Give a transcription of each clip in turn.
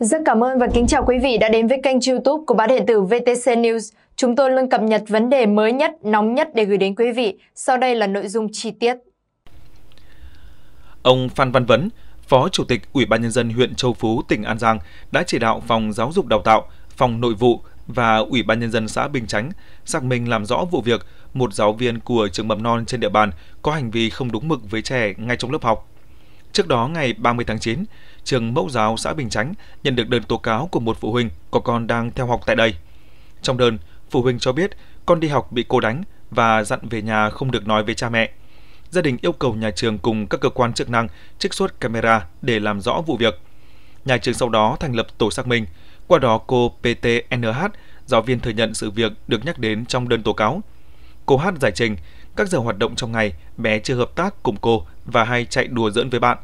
Rất cảm ơn và kính chào quý vị đã đến với kênh youtube của báo điện tử VTC News. Chúng tôi luôn cập nhật vấn đề mới nhất, nóng nhất để gửi đến quý vị. Sau đây là nội dung chi tiết. Ông Phan Văn Vấn, Phó Chủ tịch Ủy ban Nhân dân huyện Châu Phú, tỉnh An Giang đã chỉ đạo Phòng Giáo dục Đào tạo, Phòng Nội vụ và Ủy ban Nhân dân xã Bình Chánh xác minh làm rõ vụ việc một giáo viên của trường mầm non trên địa bàn có hành vi không đúng mực với trẻ ngay trong lớp học Trước đó ngày 30 tháng 9, trường mẫu giáo xã Bình Chánh nhận được đơn tố cáo của một phụ huynh có con đang theo học tại đây. Trong đơn, phụ huynh cho biết con đi học bị cô đánh và dặn về nhà không được nói với cha mẹ. Gia đình yêu cầu nhà trường cùng các cơ quan chức năng trích xuất camera để làm rõ vụ việc. Nhà trường sau đó thành lập tổ xác minh, qua đó cô PTNH, giáo viên thừa nhận sự việc được nhắc đến trong đơn tố cáo. Cô Hát giải trình, các giờ hoạt động trong ngày, bé chưa hợp tác cùng cô và hay chạy đùa giỡn với bạn.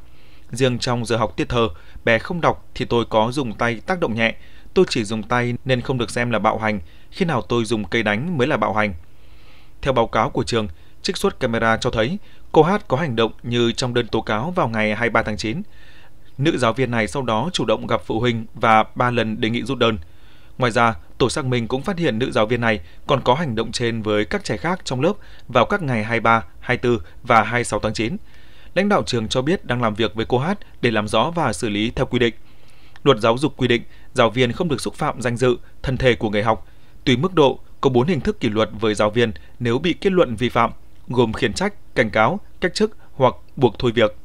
Riêng trong giờ học tiết thơ, bé không đọc thì tôi có dùng tay tác động nhẹ. Tôi chỉ dùng tay nên không được xem là bạo hành, khi nào tôi dùng cây đánh mới là bạo hành. Theo báo cáo của trường, trích xuất camera cho thấy cô Hát có hành động như trong đơn tố cáo vào ngày 23 tháng 9. Nữ giáo viên này sau đó chủ động gặp phụ huynh và ba lần đề nghị rút đơn. Ngoài ra, tổ xác minh cũng phát hiện nữ giáo viên này còn có hành động trên với các trẻ khác trong lớp vào các ngày 23, 24 và 26 tháng 9 lãnh đạo trường cho biết đang làm việc với cô Hát để làm rõ và xử lý theo quy định. Luật giáo dục quy định giáo viên không được xúc phạm danh dự, thân thể của người học. Tùy mức độ, có 4 hình thức kỷ luật với giáo viên nếu bị kết luận vi phạm, gồm khiển trách, cảnh cáo, cách chức hoặc buộc thôi việc.